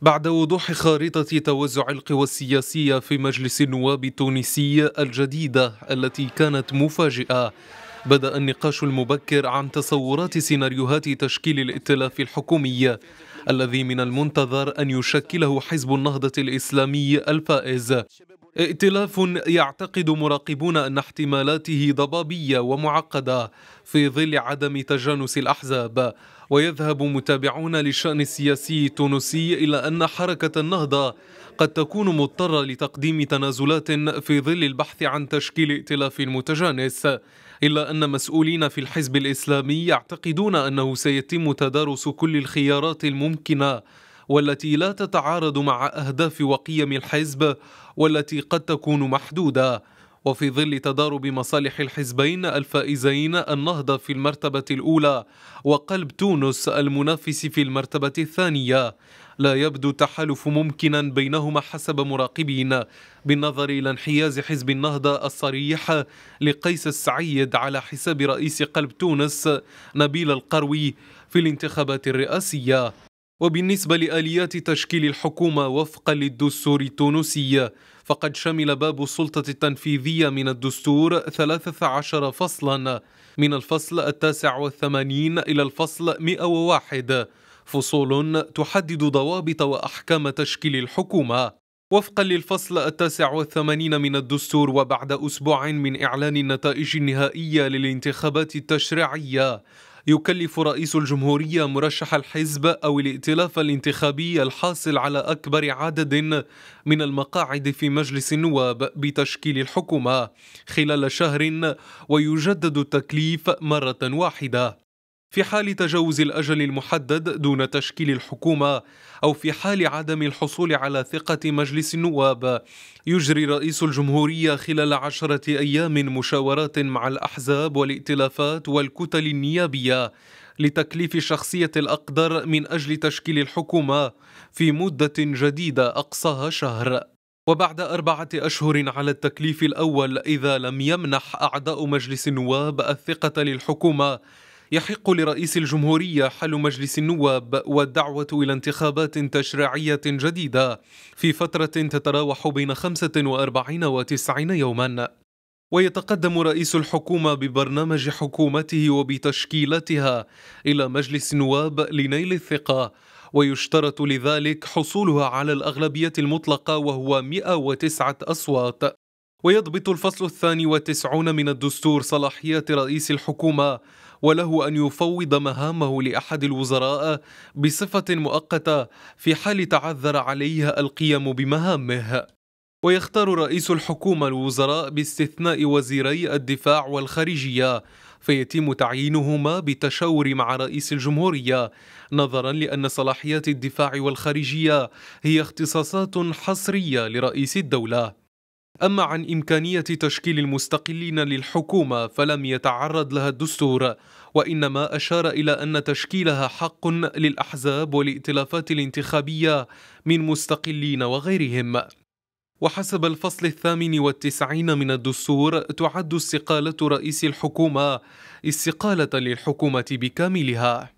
بعد وضوح خارطة توزع القوى السياسية في مجلس النواب التونسي الجديدة التي كانت مفاجئة بدأ النقاش المبكر عن تصورات سيناريوهات تشكيل الائتلاف الحكومي الذي من المنتظر أن يشكله حزب النهضة الإسلامي الفائز ائتلاف يعتقد مراقبون أن احتمالاته ضبابية ومعقدة في ظل عدم تجانس الأحزاب ويذهب متابعون للشأن السياسي التونسي إلى أن حركة النهضة قد تكون مضطرة لتقديم تنازلات في ظل البحث عن تشكيل ائتلاف متجانس إلا أن مسؤولين في الحزب الإسلامي يعتقدون أنه سيتم تدارس كل الخيارات الممكنة والتي لا تتعارض مع أهداف وقيم الحزب والتي قد تكون محدودة وفي ظل تضارب مصالح الحزبين الفائزين النهضة في المرتبة الأولى وقلب تونس المنافس في المرتبة الثانية لا يبدو التحالف ممكنا بينهما حسب مراقبين بالنظر إلى انحياز حزب النهضة الصريح لقيس السعيد على حساب رئيس قلب تونس نبيل القروي في الانتخابات الرئاسية وبالنسبة لآليات تشكيل الحكومة وفقا للدستور التونسي فقد شمل باب السلطة التنفيذية من الدستور 13 فصلا من الفصل التاسع والثمانين إلى الفصل 101 فصول تحدد ضوابط وأحكام تشكيل الحكومة وفقا للفصل التاسع والثمانين من الدستور وبعد أسبوع من إعلان النتائج النهائية للانتخابات التشريعية يكلف رئيس الجمهورية مرشح الحزب أو الائتلاف الانتخابي الحاصل على أكبر عدد من المقاعد في مجلس النواب بتشكيل الحكومة خلال شهر ويجدد التكليف مرة واحدة في حال تجاوز الأجل المحدد دون تشكيل الحكومة أو في حال عدم الحصول على ثقة مجلس النواب يجري رئيس الجمهورية خلال عشرة أيام مشاورات مع الأحزاب والائتلافات والكتل النيابية لتكليف شخصية الأقدر من أجل تشكيل الحكومة في مدة جديدة أقصاها شهر وبعد أربعة أشهر على التكليف الأول إذا لم يمنح أعضاء مجلس النواب الثقة للحكومة يحق لرئيس الجمهورية حل مجلس النواب والدعوة إلى انتخابات تشريعية جديدة في فترة تتراوح بين 45 و 90 يوما ويتقدم رئيس الحكومة ببرنامج حكومته وبتشكيلتها إلى مجلس النواب لنيل الثقة ويشترط لذلك حصولها على الأغلبية المطلقة وهو 109 أصوات ويضبط الفصل الثاني والتسعون من الدستور صلاحيات رئيس الحكومة وله أن يفوض مهامه لأحد الوزراء بصفة مؤقتة في حال تعذر عليها القيام بمهامه ويختار رئيس الحكومة الوزراء باستثناء وزيري الدفاع والخارجية فيتم تعيينهما بالتشاور مع رئيس الجمهورية نظرا لأن صلاحيات الدفاع والخارجية هي اختصاصات حصرية لرئيس الدولة أما عن إمكانية تشكيل المستقلين للحكومة فلم يتعرض لها الدستور وإنما أشار إلى أن تشكيلها حق للأحزاب والائتلافات الانتخابية من مستقلين وغيرهم وحسب الفصل الثامن والتسعين من الدستور تعد استقالة رئيس الحكومة استقالة للحكومة بكاملها